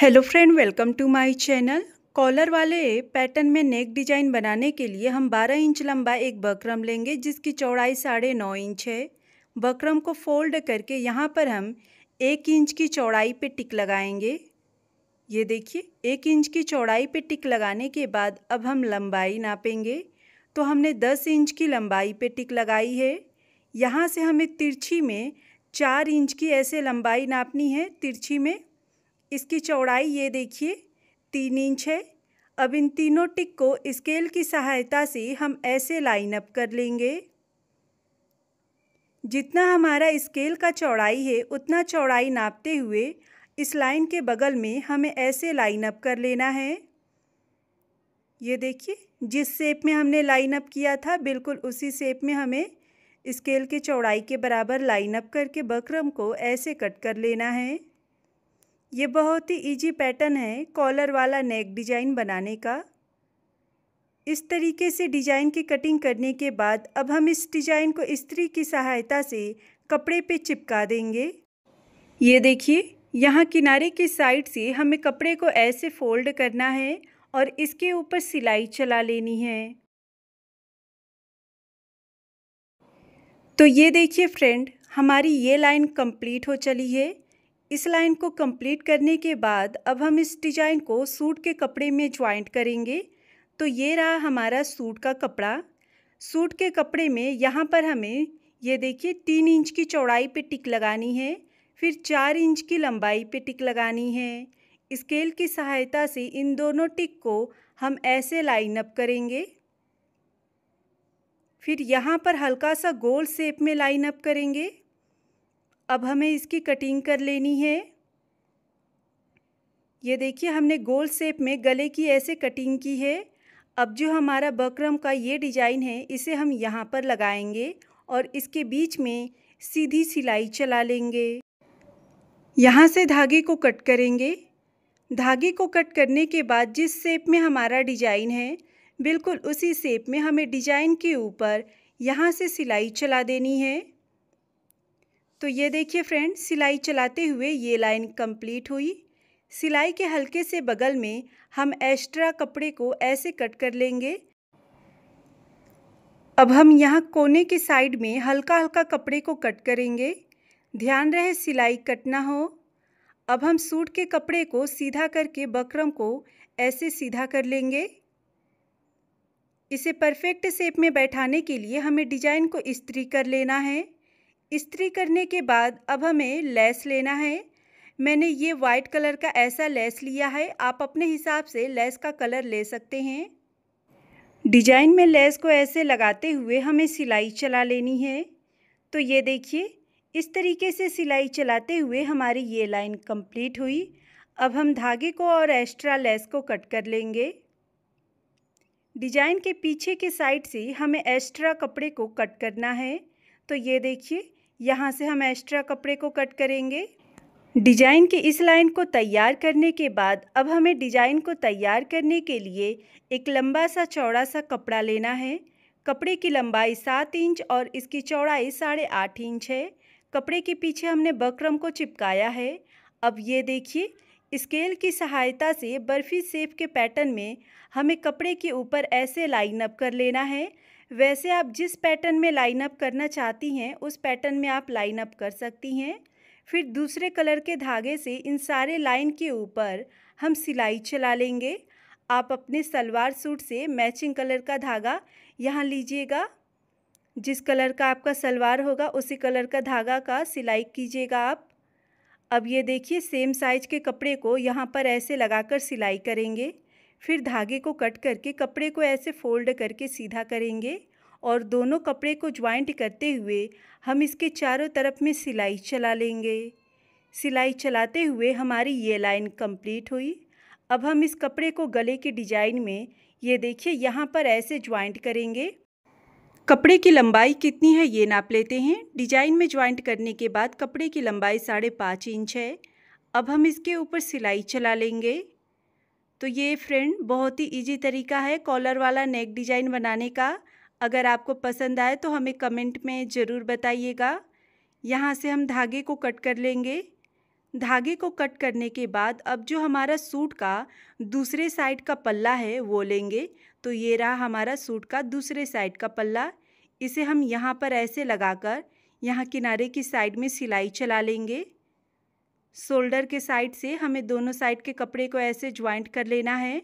hello friend welcome to my channel collar वाले pattern में neck design बनाने के लिए हम 12 इंच लंबा एक बकरम लेंगे जिसकी चौड़ाई साढ़े नौ इंच है बकरम को फोल्ड करके यहाँ पर हम एक इंच की चौड़ाई पे टिक लगाएंगे ये देखिए एक इंच की चौड़ाई पे टिक लगाने के बाद अब हम लंबाई नापेंगे तो हमने दस इंच की लंबाई पर टिक लगाई है यहाँ से हमें तिरछी में चार इंच की ऐसे लंबाई नापनी है तिरछी में इसकी चौड़ाई ये देखिए तीन इंच है अब इन तीनों टिक को स्केल की सहायता से हम ऐसे लाइन अप कर लेंगे जितना हमारा स्केल का चौड़ाई है उतना चौड़ाई नापते हुए इस लाइन के बगल में हमें ऐसे लाइन अप कर लेना है ये देखिए जिस शेप में हमने लाइन अप किया था बिल्कुल उसी शेप में हमें स्केल के चौड़ाई के बराबर लाइन अप करके बकरम को ऐसे कट कर लेना है ये बहुत ही इजी पैटर्न है कॉलर वाला नेक डिजाइन बनाने का इस तरीके से डिजाइन की कटिंग करने के बाद अब हम इस डिजाइन को इस्त्री की सहायता से कपड़े पे चिपका देंगे ये देखिए यहाँ किनारे की साइड से हमें कपड़े को ऐसे फोल्ड करना है और इसके ऊपर सिलाई चला लेनी है तो ये देखिए फ्रेंड हमारी ये लाइन कंप्लीट हो चली है इस लाइन को कंप्लीट करने के बाद अब हम इस डिजाइन को सूट के कपड़े में ज्वाइंट करेंगे तो ये रहा हमारा सूट का कपड़ा सूट के कपड़े में यहाँ पर हमें ये देखिए तीन इंच की चौड़ाई पे टिक लगानी है फिर चार इंच की लंबाई पे टिक लगानी है स्केल की सहायता से इन दोनों टिक को हम ऐसे लाइन अप करेंगे फिर यहाँ पर हल्का सा गोल शेप में लाइन अप करेंगे अब हमें इसकी कटिंग कर लेनी है ये देखिए हमने गोल शेप में गले की ऐसे कटिंग की है अब जो हमारा बकरम का ये डिजाइन है इसे हम यहाँ पर लगाएंगे और इसके बीच में सीधी सिलाई चला लेंगे यहाँ से धागे को कट करेंगे धागे को कट करने के बाद जिस शेप में हमारा डिजाइन है बिल्कुल उसी शेप में हमें डिजाइन के ऊपर यहाँ से सिलाई चला देनी है तो ये देखिए फ्रेंड सिलाई चलाते हुए ये लाइन कंप्लीट हुई सिलाई के हल्के से बगल में हम एक्स्ट्रा कपड़े को ऐसे कट कर लेंगे अब हम यहाँ कोने के साइड में हल्का हल्का कपड़े को कट करेंगे ध्यान रहे सिलाई कट ना हो अब हम सूट के कपड़े को सीधा करके बकरम को ऐसे सीधा कर लेंगे इसे परफेक्ट शेप में बैठाने के लिए हमें डिजाइन को इस्त्री कर लेना है इस्त्री करने के बाद अब हमें लेस लेना है मैंने ये वाइट कलर का ऐसा लेस लिया है आप अपने हिसाब से लेस का कलर ले सकते हैं डिजाइन में लेस को ऐसे लगाते हुए हमें सिलाई चला लेनी है तो ये देखिए इस तरीके से सिलाई चलाते हुए हमारी ये लाइन कंप्लीट हुई अब हम धागे को और एक्स्ट्रा लेस को कट कर लेंगे डिजाइन के पीछे के साइड से हमें एक्स्ट्रा कपड़े को कट करना है तो ये देखिए यहाँ से हम एक्स्ट्रा कपड़े को कट करेंगे डिजाइन की इस लाइन को तैयार करने के बाद अब हमें डिजाइन को तैयार करने के लिए एक लंबा सा चौड़ा सा कपड़ा लेना है कपड़े की लंबाई सात इंच और इसकी चौड़ाई साढ़े आठ इंच है कपड़े के पीछे हमने बकरम को चिपकाया है अब ये देखिए स्केल की सहायता से बर्फ़ी सेप के पैटर्न में हमें कपड़े के ऊपर ऐसे लाइन अप कर लेना है वैसे आप जिस पैटर्न में लाइन अप करना चाहती हैं उस पैटर्न में आप लाइन अप कर सकती हैं फिर दूसरे कलर के धागे से इन सारे लाइन के ऊपर हम सिलाई चला लेंगे आप अपने सलवार सूट से मैचिंग कलर का धागा यहाँ लीजिएगा जिस कलर का आपका सलवार होगा उसी कलर का धागा का सिलाई कीजिएगा आप अब ये देखिए सेम साइज के कपड़े को यहाँ पर ऐसे लगाकर सिलाई करेंगे फिर धागे को कट करके कपड़े को ऐसे फोल्ड करके सीधा करेंगे और दोनों कपड़े को ज्वाइंट करते हुए हम इसके चारों तरफ में सिलाई चला लेंगे सिलाई चलाते हुए हमारी ये लाइन कंप्लीट हुई अब हम इस कपड़े को गले के डिजाइन में ये देखिए यहाँ पर ऐसे ज्वाइंट करेंगे कपड़े की लंबाई कितनी है ये नाप लेते हैं डिजाइन में ज्वाइंट करने के बाद कपड़े की लंबाई साढ़े पाँच इंच है अब हम इसके ऊपर सिलाई चला लेंगे तो ये फ्रेंड बहुत ही इजी तरीका है कॉलर वाला नेक डिज़ाइन बनाने का अगर आपको पसंद आए तो हमें कमेंट में ज़रूर बताइएगा यहाँ से हम धागे को कट कर लेंगे धागे को कट करने के बाद अब जो हमारा सूट का दूसरे साइड का पल्ला है वो लेंगे तो ये रहा हमारा सूट का दूसरे साइड का पल्ला इसे हम यहाँ पर ऐसे लगाकर यहाँ किनारे की साइड में सिलाई चला लेंगे शोल्डर के साइड से हमें दोनों साइड के कपड़े को ऐसे ज्वाइंट कर लेना है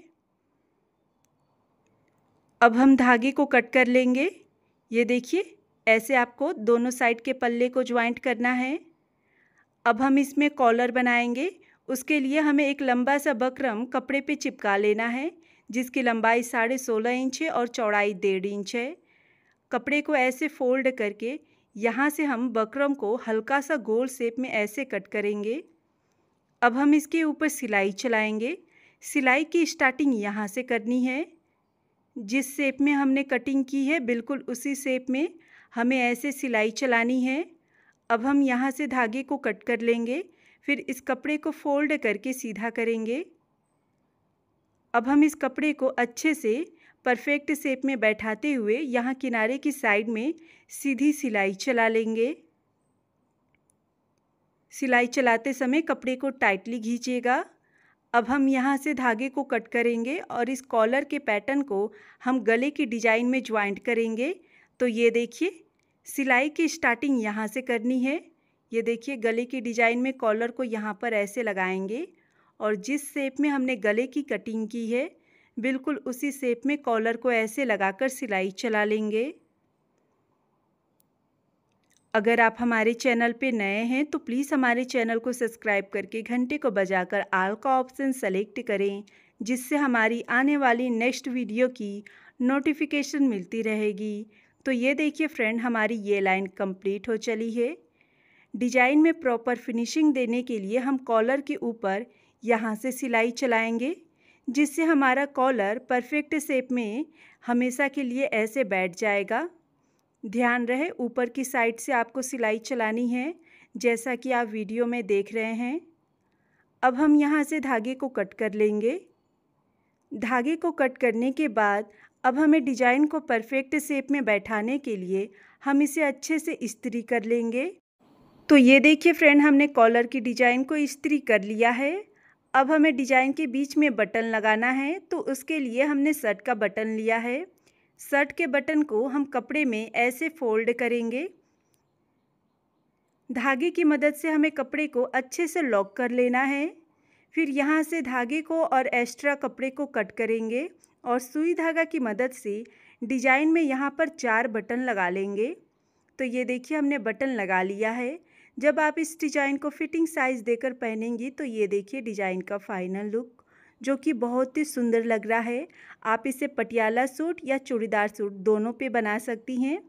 अब हम धागे को कट कर लेंगे ये देखिए ऐसे आपको दोनों साइड के पल्ले को ज्वाइंट करना है अब हम इसमें कॉलर बनाएंगे उसके लिए हमें एक लंबा सा बकरम कपड़े पे चिपका लेना है जिसकी लंबाई साढ़े सोलह इंच है और चौड़ाई डेढ़ इंच है कपड़े को ऐसे फोल्ड करके यहाँ से हम बकरम को हल्का सा गोल शेप में ऐसे कट करेंगे अब हम इसके ऊपर सिलाई चलाएंगे सिलाई की स्टार्टिंग यहाँ से करनी है जिस शेप में हमने कटिंग की है बिल्कुल उसी शेप में हमें ऐसे सिलाई चलानी है अब हम यहाँ से धागे को कट कर लेंगे फिर इस कपड़े को फोल्ड करके सीधा करेंगे अब हम इस कपड़े को अच्छे से परफेक्ट शेप में बैठाते हुए यहाँ किनारे की साइड में सीधी सिलाई चला लेंगे सिलाई चलाते समय कपड़े को टाइटली खींचिएगा अब हम यहाँ से धागे को कट करेंगे और इस कॉलर के पैटर्न को हम गले की डिजाइन में ज्वाइंट करेंगे तो ये देखिए सिलाई की स्टार्टिंग यहाँ से करनी है ये देखिए गले की डिजाइन में कॉलर को यहाँ पर ऐसे लगाएंगे और जिस शेप में हमने गले की कटिंग की है बिल्कुल उसी शेप में कॉलर को ऐसे लगाकर सिलाई चला लेंगे अगर आप हमारे चैनल पे नए हैं तो प्लीज़ हमारे चैनल को सब्सक्राइब करके घंटे को बजाकर आल का ऑप्शन सेलेक्ट करें जिससे हमारी आने वाली नेक्स्ट वीडियो की नोटिफिकेशन मिलती रहेगी तो ये देखिए फ्रेंड हमारी ये लाइन कंप्लीट हो चली है डिजाइन में प्रॉपर फिनिशिंग देने के लिए हम कॉलर के ऊपर यहाँ से सिलाई चलाएंगे जिससे हमारा कॉलर परफेक्ट शेप में हमेशा के लिए ऐसे बैठ जाएगा ध्यान रहे ऊपर की साइड से आपको सिलाई चलानी है जैसा कि आप वीडियो में देख रहे हैं अब हम यहाँ से धागे को कट कर लेंगे धागे को कट करने के बाद अब हमें डिजाइन को परफेक्ट शेप में बैठाने के लिए हम इसे अच्छे से इस्त्री कर लेंगे तो ये देखिए फ्रेंड हमने कॉलर की डिजाइन को इस्त्री कर लिया है अब हमें डिजाइन के बीच में बटन लगाना है तो उसके लिए हमने शर्ट का बटन लिया है शर्ट के बटन को हम कपड़े में ऐसे फोल्ड करेंगे धागे की मदद से हमें कपड़े को अच्छे से लॉक कर लेना है फिर यहाँ से धागे को और एक्स्ट्रा कपड़े को कट करेंगे और सुई धागा की मदद से डिजाइन में यहाँ पर चार बटन लगा लेंगे तो ये देखिए हमने बटन लगा लिया है जब आप इस डिजाइन को फिटिंग साइज़ देकर पहनेंगी तो ये देखिए डिजाइन का फाइनल लुक जो कि बहुत ही सुंदर लग रहा है आप इसे पटियाला सूट या चूड़ीदार सूट दोनों पे बना सकती हैं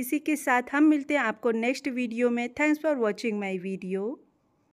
इसी के साथ हम मिलते हैं आपको नेक्स्ट वीडियो में thanks for watching my video